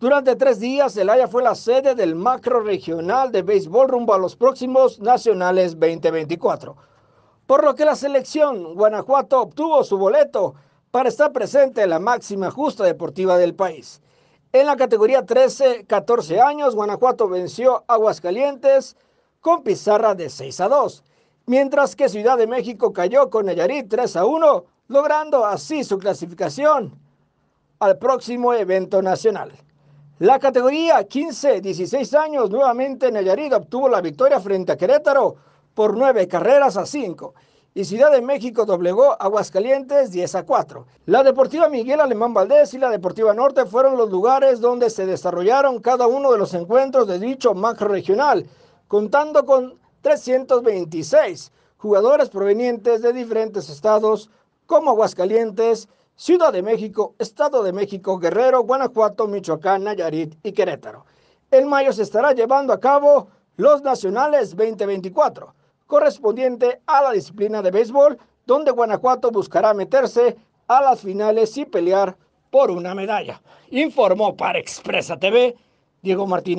Durante tres días, Elaya fue la sede del macro regional de béisbol rumbo a los próximos nacionales 2024, por lo que la selección Guanajuato obtuvo su boleto para estar presente en la máxima justa deportiva del país. En la categoría 13-14 años, Guanajuato venció Aguascalientes con pizarra de 6 a 2, mientras que Ciudad de México cayó con Nayarit 3 a 1, logrando así su clasificación al próximo evento nacional. La categoría 15-16 años, nuevamente Nayarit obtuvo la victoria frente a Querétaro por nueve carreras a 5 Y Ciudad de México doblegó Aguascalientes 10 a 4. La Deportiva Miguel Alemán Valdés y la Deportiva Norte fueron los lugares donde se desarrollaron cada uno de los encuentros de dicho macro regional, contando con 326 jugadores provenientes de diferentes estados como Aguascalientes, Ciudad de México, Estado de México, Guerrero, Guanajuato, Michoacán, Nayarit y Querétaro. En mayo se estará llevando a cabo los Nacionales 2024, correspondiente a la disciplina de béisbol, donde Guanajuato buscará meterse a las finales y pelear por una medalla. Informó para Expresa TV Diego Martínez.